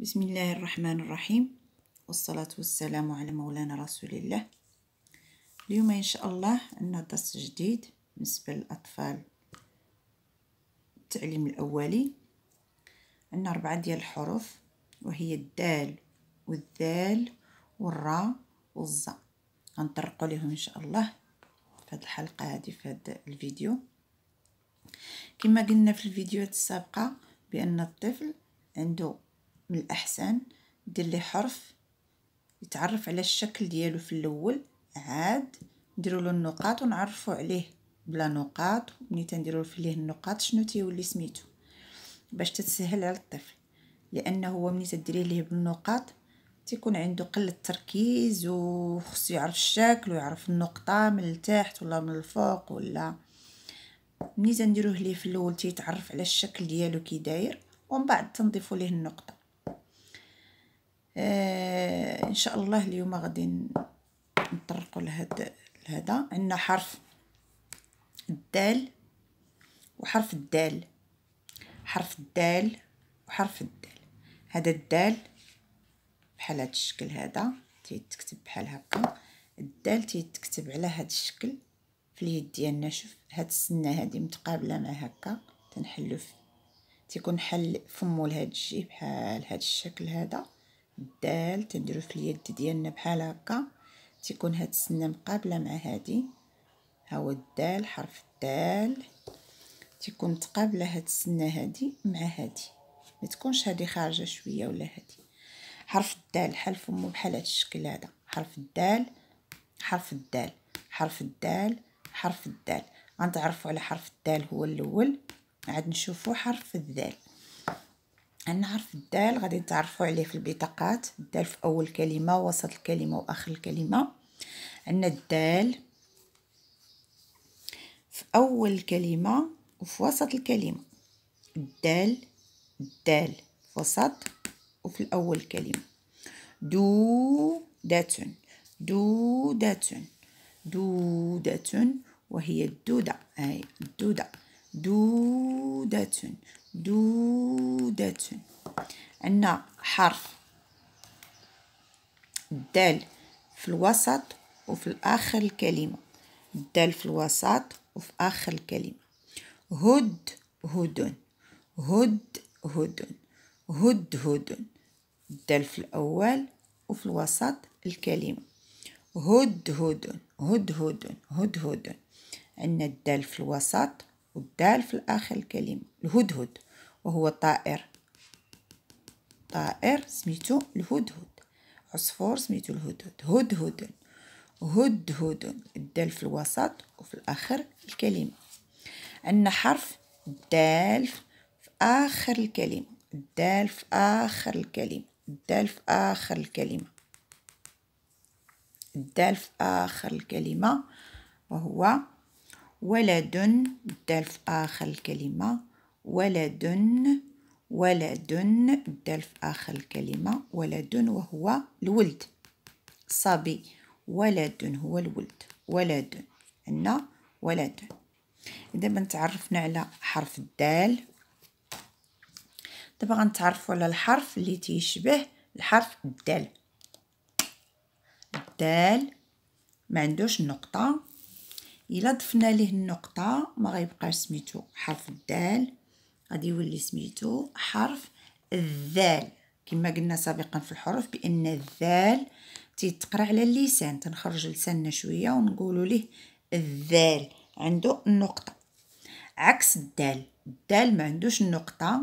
بسم الله الرحمن الرحيم والصلاة والسلام على مولانا رسول الله اليوم إن شاء الله عندنا درس جديد بالنسبة للأطفال التعليم الأولي عندنا أربعة ديال الحروف وهي الدال والذال والراء والزا غنطرقوا لهم إن شاء الله في هذه الحلقة هذه في هذا الفيديو كما قلنا في الفيديوهات السابقة بأن الطفل عنده من الأحسن دير ليه حرف يتعرف على الشكل ديالو في الأول عاد نديرو له النقاط ونعرفو عليه بلا نقاط ملي تنديرو فيه النقاط شنو تيولي سميتو باش تتسهل على الطفل لانه هو ملي تديري ليه بالنقاط تيكون عنده قله تركيز وخصو يعرف الشكل ويعرف النقطه من التحت ولا من الفوق ولا ملي تنديروه ليه في الاول تيتعرف على الشكل ديالو كي داير ومن بعد تنضيفوا ليه النقطه آه، ان شاء الله اليوم غادي نطرقوا لهاد لهذا عندنا حرف الدال وحرف الدال حرف الدال وحرف الدال هذا الدال بحال هذا الشكل هذا تيتكتب بحال هكا الدال تيتكتب على هذا الشكل في اليد ديالنا شوف هاد السنه هادي متقابله مع هكا تنحلو فيه تيكون حل فمو لهاد الجي بحال هاد الشكل هذا الدال تنديرو في اليد ديالنا بحال هكا تيكون هاد السنه مقابله مع هادي ها هو الدال حرف الدال تيكون تقابله هاد السنه هادي مع هادي ما تكونش هادي خارجه شويه ولا هادي حرف الدال حل فمو بحال هاد الشكل هذا حرف الدال حرف الدال حرف الدال حرف الدال غنتعرفوا على حرف الدال هو الاول عاد نشوفوا حرف الذال نعرف الدال غادي نتعرفوا عليه في البطاقات الدال في اول كلمه وسط الكلمه واخر الكلمه عندنا الدال في اول كلمه وفي وسط الكلمه الدال الدال في وسط وفي الاول كلمه دو دو دودة دو دودة وهي الدودة أي الدودة دودة دودة عندنا حرف الدال في الوسط وفي آخر الكلمة الدال في الوسط وفي آخر الكلمة هد هدن هد هدن هد هدن الدال في الأول وفي الوسط الكلمة هد هدن هد هدن هد هدن عندنا الدال في الوسط والدال في الآخر الكلمة الهدهد وهو طائر طائر سميتو الهدهد عصفور سميتو الهدهد هدهد هدهد الدال في الوسط وفي الآخر الكلمة عندنا حرف الدال في آخر الكلمة الدال في آخر الكلمة الدال في آخر الكلمة الدال في آخر الكلمة وهو ولد الدال في آخر الكلمة ولد ولد الدال في آخر الكلمة ولد وهو الولد صبي ولد هو الولد ولد عندنا ولد دابا تعرفنا على حرف الدال دابا غنتعرفوا على الحرف اللي تيشبه الحرف الدال الدال ما عندوش نقطه الا ضفنا ليه النقطه ما غيبقاش سميتو حرف الدال غادي يولي سميتو حرف الذال كما قلنا سابقا في الحروف بان الذال تيتقرا على اللسان تنخرج لساننا شويه ونقولوا ليه الذال عنده النقطه عكس الدال الدال ما عندوش النقطه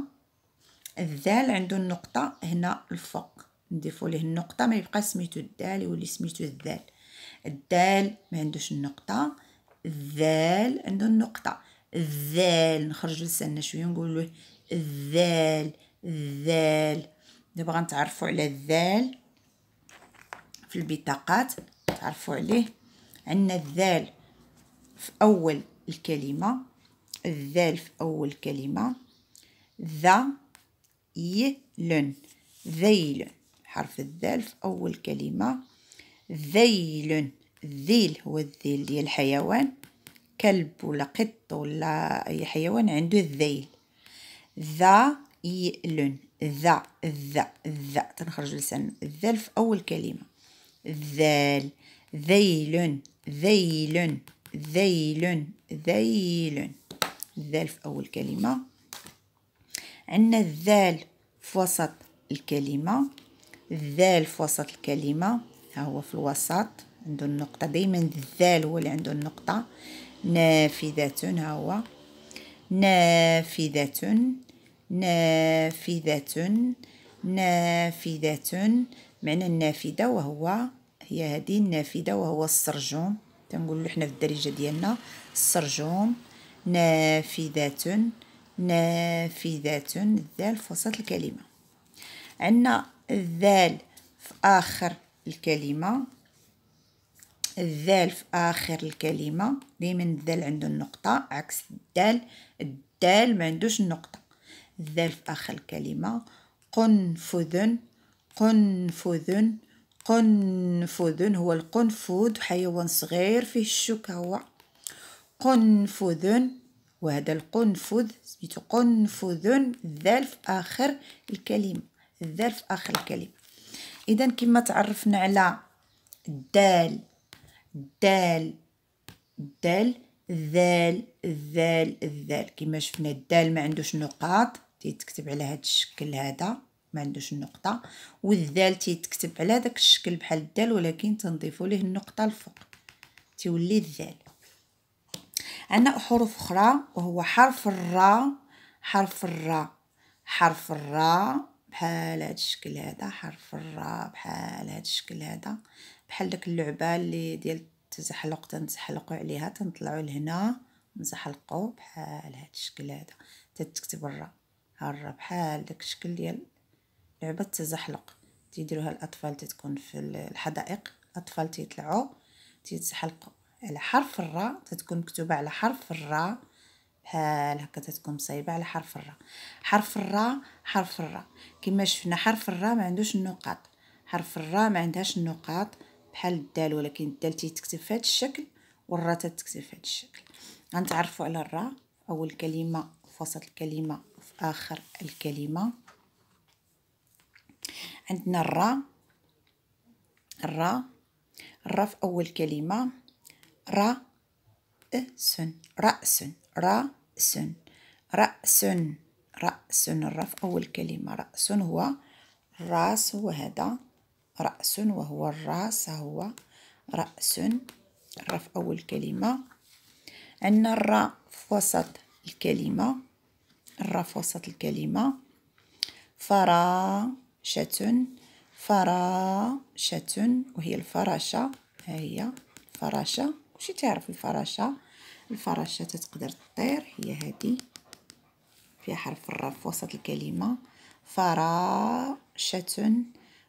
الذال عنده النقطه هنا الفوق نضيفوا ليه النقطه ما يبقى سميتو الدال يولي سميتو الذال الدال ما عندوش النقطه الذال عنده النقطه ذال نخرج لساننا شويه نقول له ذال ذال دابا غنتعرفوا على الذال في البطاقات تعرفوا عليه عندنا الذال في اول الكلمه الذال في اول كلمه ذا لن ذيل حرف الذال في اول كلمه ذيل الذيل هو الذيل ديال الحيوان كلب ولا قط ولا أي حيوان عنده الذيل ذا يألن ذا ذا ذا تنخرج لسان الذال في أول كلمة ذال ذيل ذيل ذيل ذيل الذال في أول كلمة عندنا الذال في وسط الكلمة الذال في وسط الكلمة ها هو في الوسط عنده النقطة دايما الذال هو اللي عنده النقطة نافذة ها هو نافذة نافذة نافذة معنى النافذة وهو هي هذه النافذة وهو السرجوم تنقول له حنا في الدرجة ديالنا السرجوم نافذة نافذة الذال في وسط الكلمة عندنا الذال في آخر الكلمة الذال في آخر الكلمة دايما الذال عنده النقطة عكس الدال الدال ما عندوش النقطة الذال في آخر الكلمة قنفذ قنفذ قنفذ هو القنفذ حيوان صغير فيه الشوك هو قنفذ وهذا القنفذ سميتو قنفذ الذال في آخر الكلمة الذال في آخر الكلمة إذا كما تعرفنا على الدال دال دال ذال ذال ذال كما شفنا الدال ما عندوش نقاط تيتكتب على هذا الشكل هذا ما عندوش النقطه والذال تيتكتب على داك الشكل بحال الدال ولكن تنضيفوا ليه النقطه الفوق تيولي الذال عندنا حروف اخرى وهو حرف الراء حرف الراء حرف الراء بحال هذا الشكل هذا حرف الراء بحال هذا الشكل هذا بحال داك اللعبه اللي ديال التزحلق تنزحلقوا عليها تنطلعوا لهنا نزحلقوا بحال هاد الشكل هذا تتكتب الرا ها الرا بحال داك الشكل ديال لعبه التزحلق تيديروها الاطفال تتكون في الحدائق الاطفال تيطلعوا تيتزحلقوا على حرف الراء تتكون مكتوبه على حرف الراء بحال هكا تتكون مصايبه على حرف الراء حرف الراء حرف الراء كما شفنا حرف الراء ما عندوش النقاط حرف الراء ما عندهاش النقاط بحال الدال ولكن الدال تيتكتب في هذا الشكل والراء تتكتب في هذا الشكل غنتعرفوا على الرا اول كلمه في وسط الكلمه في اخر الكلمه عندنا الرا الرا الرا في اول كلمه را سن راس راس راس راس الراء في اول كلمه راس هو الراس هو هذا رأس وهو الراس هو رأس الراء في أول كلمة عندنا الراء في وسط الكلمة الراء في وسط الكلمة فراشة فراشة وهي الفراشة ها هي الفراشة كلشي تعرف الفراشة الفراشة تقدر تطير هي هادي فيها حرف الراء في وسط الكلمة فراشة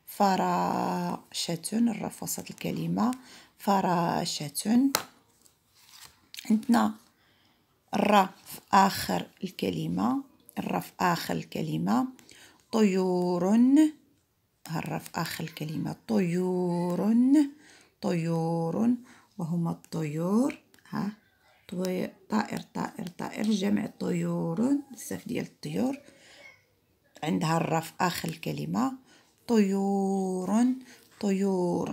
فراشة نرف وسط الكلمة فراشة عندنا الرا في آخر الكلمة الرا في آخر الكلمة طيور الرا في آخر الكلمة طيور طيور وهما الطيور ها طائر طائر طائر جمع طيور بزاف ديال الطيور عندها الرا في آخر الكلمة طيور طيور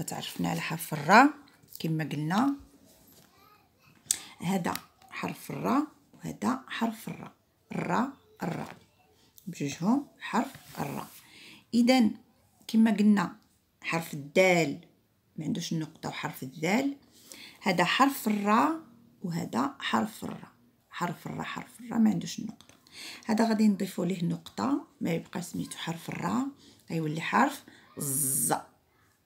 وتعرفنا على حرف الراء كما قلنا هذا حرف الراء وهذا حرف الراء الراء الراء بجوجهم حرف الراء اذا كما قلنا حرف الدال ما عندوش النقطه وحرف الذال هذا حرف الراء وهذا حرف الراء حرف الراء حرف الراء ما عندوش النقطه هذا غادي نضيفو ليه نقطه ما يبقى سميتو حرف الراء غيولي حرف ز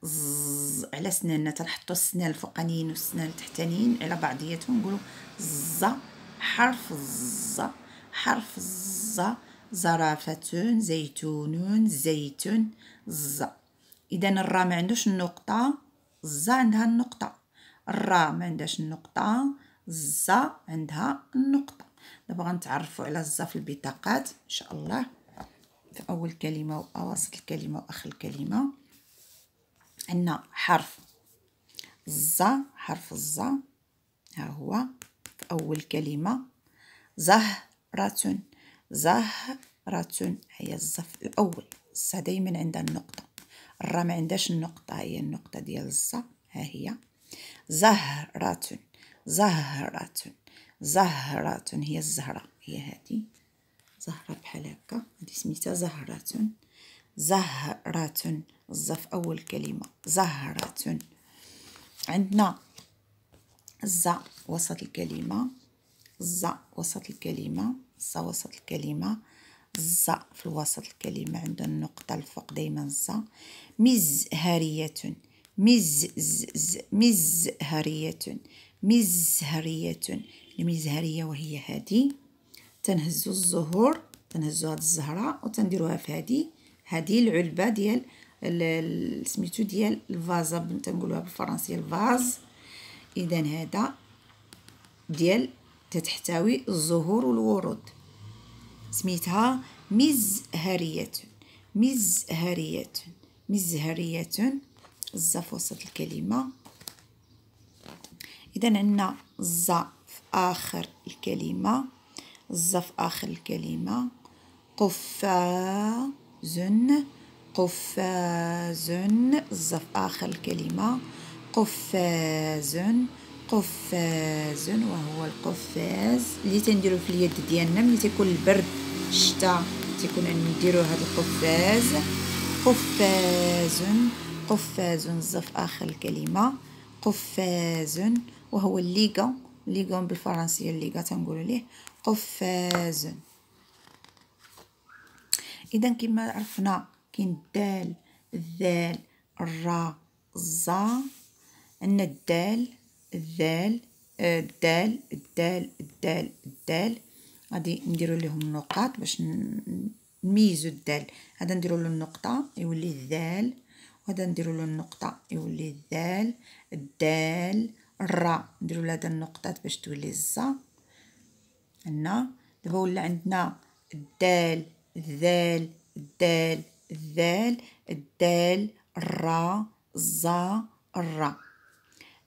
ز على سناننا تنحطو السنان الفوقانيين والسنان التحتانيين على بعضياتهم نقولوا ز حرف ز حرف ز زرافه زيتون زيتون ز اذا الرا ما عندوش النقطه ز عندها النقطه الرا ما عندهاش النقطه ز عندها النقطه دابا غنتعرفوا على بزاف البطاقات ان شاء الله في اول كلمه واواسط الكلمه واخر الكلمه عندنا حرف ز حرف ز ها هو في اول كلمه زهرة زهرة هي الزف الاول الزا دائما عندها النقطه الرا ما عندهاش النقطه هي النقطه ديال الز ها هي زهرة زهرة زهرة هي الزهرة هي هذه زهرة بحال هكا هذه سميتها زهرة زهرة الزف أول كلمة زهرة عندنا ز وسط الكلمة ز وسط الكلمة ز وسط الكلمة ز في الوسط الكلمة عند النقطة الفوق دايما ز مزهرية مز ز ز مزهرية مزهرية المزهريه وهي هذه تنهزو الزهور تنهزو هاد الزهره وتنديروها في هذه هذه العلبه ديال سميتو ديال الفازا تنقولوها بالفرنسيه الفاز اذا هذا ديال تتحتوي الزهور والورود سميتها مزهريه مزهريه مزهريه الزا في وسط الكلمه اذا عندنا الزا آخر الكلمة الزف آخر الكلمة قفاز قفاز الزف آخر الكلمة قفاز قفاز وهو القفاز اللي تنديرو في اليد ديالنا ملي تيكون البرد الشتا تيكون نديرو هاد القفاز قفاز قفاز الزف آخر الكلمة قفاز وهو الليغا ليغون بالفرنسيه ليغا تنقولوا ليه قفاز اذا كما عرفنا كاين الدال الذال الراء الزا عندنا الدال الذال الدال آه، الدال الدال الدال غادي نديرو ليهم نقاط باش نميزو الدال هذا نديرو له النقطه يولي الذال وهذا نديرو له النقطه يولي الذال الدال الرا نديرو لها النقطات باش تولي الزا عندنا دابا ولا عندنا الدال الذال الدال الذال الدال را الزا الرا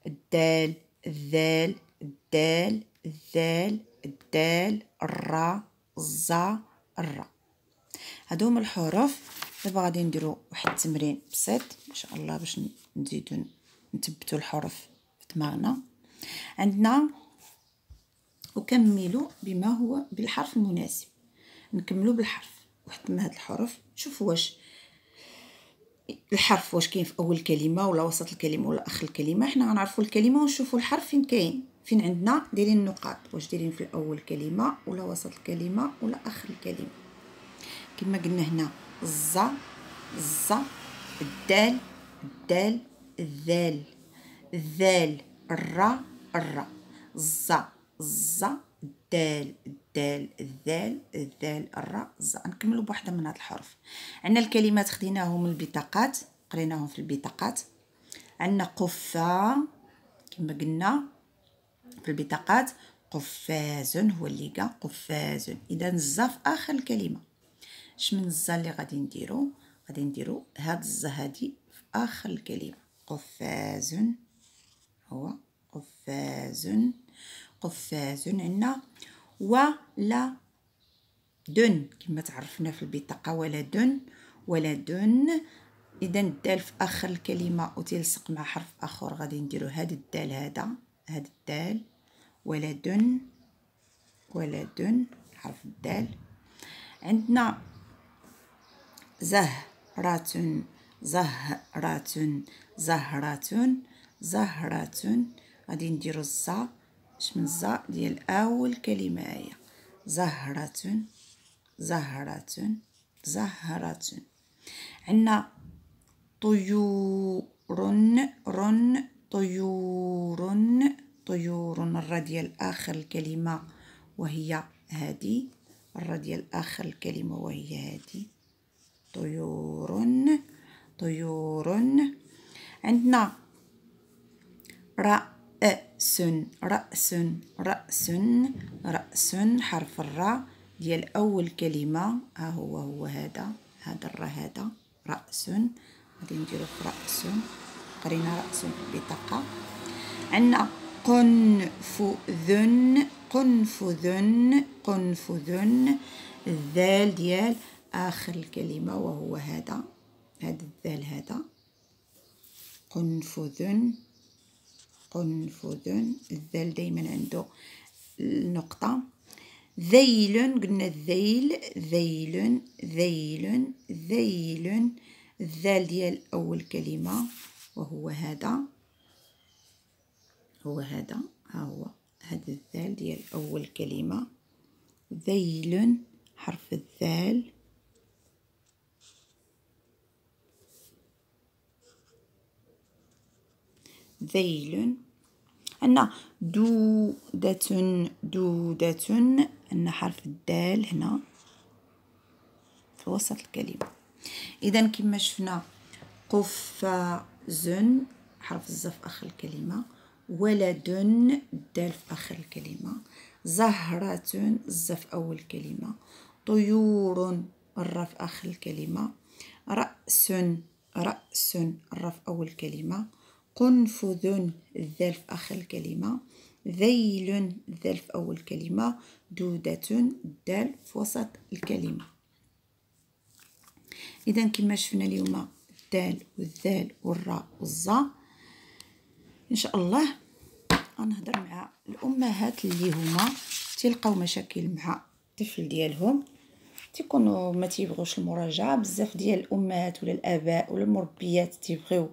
الدال الذال الدال الذال الدال را الزا الرا هادو هما الحروف دابا غادي نديرو واحد التمرين بسيط ان شاء الله باش نزيدو نثبتو الحروف دماغنا عندنا وكملوا بما هو بالحرف المناسب نكملو بالحرف واحد من هاد الحروف شوفوا واش الحرف واش كاين في اول كلمه ولا وسط الكلمه ولا اخر الكلمه حنا غنعرفوا الكلمه ونشوفوا الحرف فين كاين فين عندنا دايرين النقاط واش دايرين في اول كلمه ولا وسط الكلمه ولا اخر الكلمه كما قلنا هنا الزا الزا الدال الدال الذال ذال الرا الرا ز ز دال دال ذال ذال الرا ز نكملوا بوحده من هاد الحروف عندنا الكلمات خديناهم من البطاقات قريناهم في البطاقات عندنا قفا كما قلنا في البطاقات قفاز هو اللي قا قفاز اذا ز في اخر الكلمه اش من الزا اللي غادي نديرو غادي نديرو هاد الزا هادي في اخر الكلمه قفاز هو قفاز قفاز عندنا ولا دن كما تعرفنا في البطاقة ولا دن ولا دن إذا الدال في آخر الكلمة وتلصق مع حرف آخر غادي نديرو هاد الدال هذا هاد الدال ولا دن ولا دن حرف الدال عندنا زهرة زهرة زهرة زهرة غادي نديرو الزا اش من الزا ديال اول كلمه هي زهرة زهرة زهرة عندنا طيور رن طيور طيور الرا ديال اخر الكلمه وهي هادي الرا ديال اخر الكلمه وهي هادي طيور طيور عندنا رأس رأس رأس رأس حرف الراء ديال أول كلمة ها هو هو هذا هذا الراء هذا رأس غادي نديرو في رأس قرينا رأس بطاقة عندنا قنفذن قنفذن قنفذن الذال ديال آخر الكلمة وهو هذا هذا الذال هذا قنفذن قنفذ الذال دايما عنده النقطة ذيل قلنا الذيل ذيل ذيل ذيل الذال ديال أول كلمة وهو هذا هو هذا ها هو هذا الذال ديال أول كلمة ذيل حرف الذال ذيل عندنا دودة دودة عندنا حرف الدال هنا في وسط الكلمة إذا كما شفنا قفاز حرف الزف آخر الكلمة ولد الدال في آخر الكلمة زهرة الزف أول كلمة طيور الرف آخر الكلمة رأس رأس الرف أول كلمة قنفذ الذال في آخر الكلمة ذيل الذال في أول كلمة دودة الدال في وسط الكلمة إذا كما شفنا اليوم الدال والذال والراء والزا إن شاء الله غنهضر مع الأمهات اللي هما تلقاو مشاكل مع الطفل ديالهم تيكونوا ما تيبغوش المراجعه بزاف ديال الامهات ولا الاباء ولا المربيات تيبغيو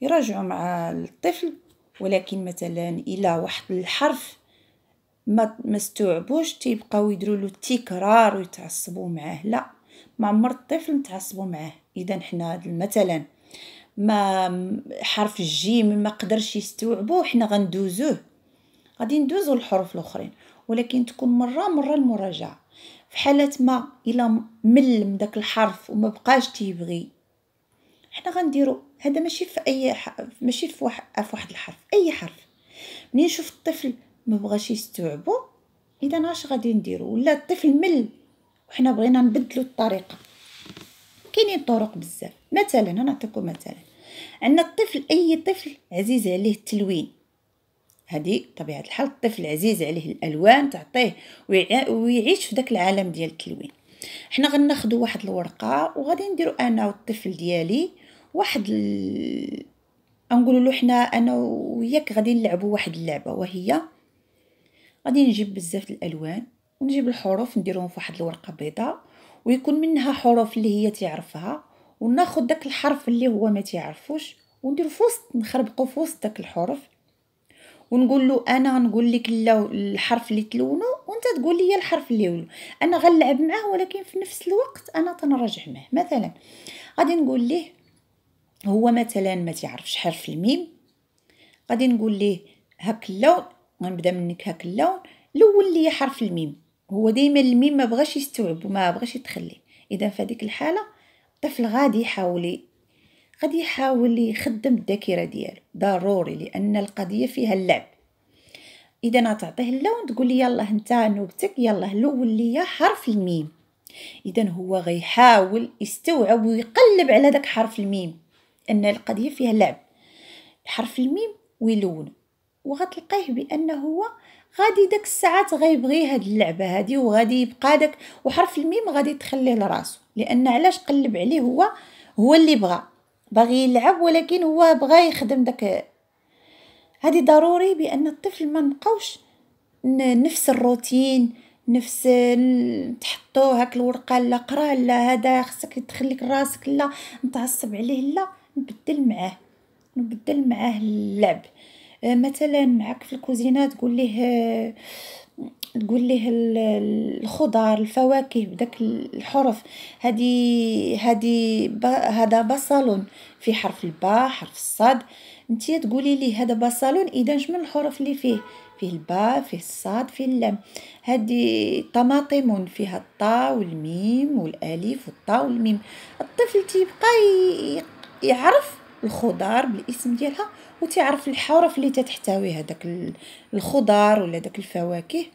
يراجعوا مع الطفل ولكن مثلا الى واحد الحرف ما مستوعبوش تيبقاو يديروا له التكرار ويتعصبوا معاه لا ما عمر الطفل نتعصبوا معاه اذا حنا مثلا ما حرف الجيم ما قدرش يستوعبوه حنا غندوزوه غادي ندوزو الحروف الاخرين ولكن تكون مره مره المراجعه في حاله ما الا ملم داك الحرف وما بقاش تيبغي حنا غنديرو هذا ماشي في اي ح... ماشي في واحد في واحد الحرف اي حرف ملي نشوف الطفل ما بغاش يستوعبو اذا اش غادي نديرو ولا الطفل مل وحنا بغينا نبدلو الطريقه كاينين طرق بزاف مثلا انا نعطيكم مثلا عندنا الطفل اي طفل عزيز عليه التلوين هذه طبيعه الحال الطفل عزيز عليه الالوان تعطيه ويعيش في داك العالم ديال التلوين حنا غناخدو واحد الورقه وغادي نديرو انا والطفل ديالي واحد ال... له حنا انا وياك غادي نلعبوا واحد اللعبه وهي غادي نجيب بزاف الالوان ونجيب الحروف نديرهم في واحد الورقه بيضاء ويكون منها حروف اللي هي تعرفها وناخد داك الحرف اللي هو ما تعرفوش وندير في وسط نخربقو في وسط داك الحروف ونقول له انا نقول لك الحرف اللي تلونو وانت تقول لي الحرف اللي ولو انا غنلعب معاه ولكن في نفس الوقت انا تنراجع معاه مثلا غادي نقول ليه هو مثلا ما تعرفش حرف الميم غادي نقول ليه هاك اللون غنبدا منك هاك اللون لون ليا حرف الميم هو دائما الميم ما بغاش يستوعب وما بغاش يتخلي اذا في هذيك الحاله الطفل غادي يحاول غادي يحاول يخدم الذاكره ديالو ضروري لان القضيه فيها اللعب اذا غتعطيه اللون تقول لي يلا انت نوبتك يلا لون ليا حرف الميم اذا هو غيحاول يستوعب ويقلب على داك حرف الميم أن القضية فيها لعب حرف الميم ويلون وغتلقيه بأنه هو غادي داك الساعات غيبغي هاد اللعبه هادي وغادي يبقى داك وحرف الميم غادي تخليه لراسو لان علاش قلب عليه هو هو اللي بغى باغي يلعب ولكن هو بغى يخدم داك هادي ضروري بان الطفل ما نبقاوش نفس الروتين نفس تحطوه هاك الورقه لا قرا لا هذا خصك تخليك راسك لا نتعصب عليه لا نبدل معاه نبدل معاه اللعب آه، مثلا معك في الكوزينه تقول ليه آه، تقول ليه الخضار الفواكه بداك الحروف هادي هادي هذا بصالون في حرف الباء حرف الصاد انت تقولي لي هذا بصل اذا من الحروف اللي فيه فيه الباء فيه الصاد فيه اللام هادي طماطم فيها الطا والميم والالف والطاء والميم الطفل تيبقى يعرف الخضار بالاسم ديالها وتعرف الحرف اللي تتحتوي هذاك الخضار ولا داك الفواكه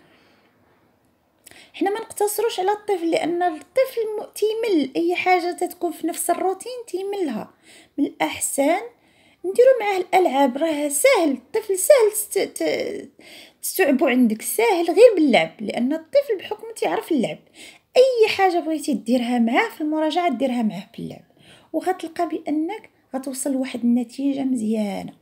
حنا ما نقتصروش على الطفل لان الطفل تيمل اي حاجه تتكون في نفس الروتين تيملها من الاحسن نديرو معاه الالعاب راه سهل الطفل سهل تستوعبو عندك سهل غير باللعب لان الطفل بحكم تيعرف اللعب اي حاجه بغيتي ديرها معاه في المراجعه ديرها معاه باللعب وغتلقى بانك غتوصل لواحد النتيجه مزيانه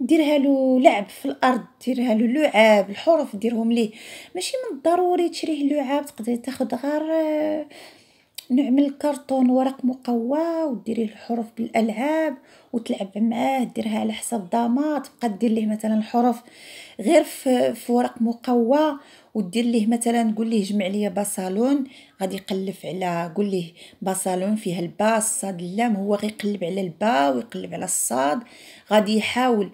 ديرها له لعب في الارض ديرها له لعاب الحروف ديرهم ليه ماشي من الضروري تشريه لعاب تقدر تاخد غير آه، نعمل كرتون ورق مقوى وديري الحروف بالالعاب وتلعب معاه ديرها على حسب ضامه تبقى دير ليه مثلا الحروف غير في, في ورق مقوى ودير ليه مثلا قول ليه جمع ليا بصالون غادي يقلف على قول ليه بصالون فيها الباء الصاد اللام هو غيقلب على الباء ويقلب على الصاد غادي يحاول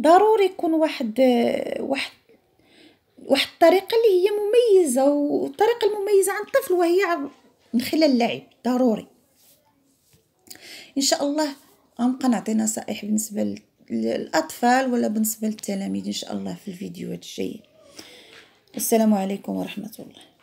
ضروري يكون واحد واحد واحد الطريقه اللي هي مميزه والطريقه المميزه عند الطفل وهي من خلال اللعب ضروري ان شاء الله غنبقى نعطي نصائح بالنسبه للاطفال ولا بالنسبه للتلاميذ ان شاء الله في الفيديوهات الجايه السلام عليكم ورحمه الله